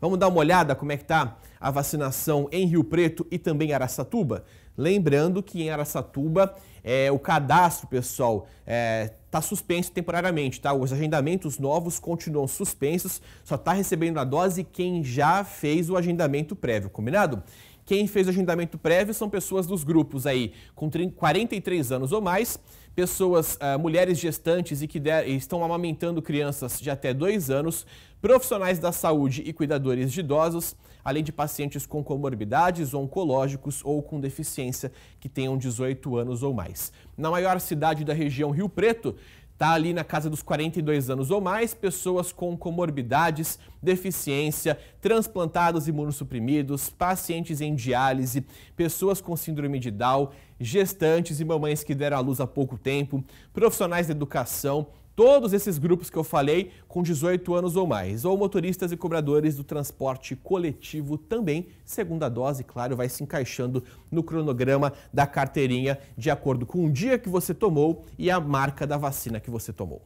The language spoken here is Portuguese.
Vamos dar uma olhada como é que está a vacinação em Rio Preto e também Araçatuba? Lembrando que em Araçatuba é, o cadastro, pessoal, está é, tá suspenso temporariamente, tá? Os agendamentos novos continuam suspensos, só está recebendo a dose quem já fez o agendamento prévio, combinado? Quem fez o agendamento prévio são pessoas dos grupos aí com 43 anos ou mais, pessoas, uh, mulheres gestantes e que der, estão amamentando crianças de até 2 anos, profissionais da saúde e cuidadores de idosos, além de pacientes com comorbidades, oncológicos ou com deficiência residência que tenham 18 anos ou mais. Na maior cidade da região, Rio Preto, está ali na casa dos 42 anos ou mais, pessoas com comorbidades, deficiência, transplantados imunossuprimidos, pacientes em diálise, pessoas com síndrome de Down, gestantes e mamães que deram à luz há pouco tempo, profissionais da educação, Todos esses grupos que eu falei com 18 anos ou mais, ou motoristas e cobradores do transporte coletivo também, segunda dose, claro, vai se encaixando no cronograma da carteirinha de acordo com o dia que você tomou e a marca da vacina que você tomou.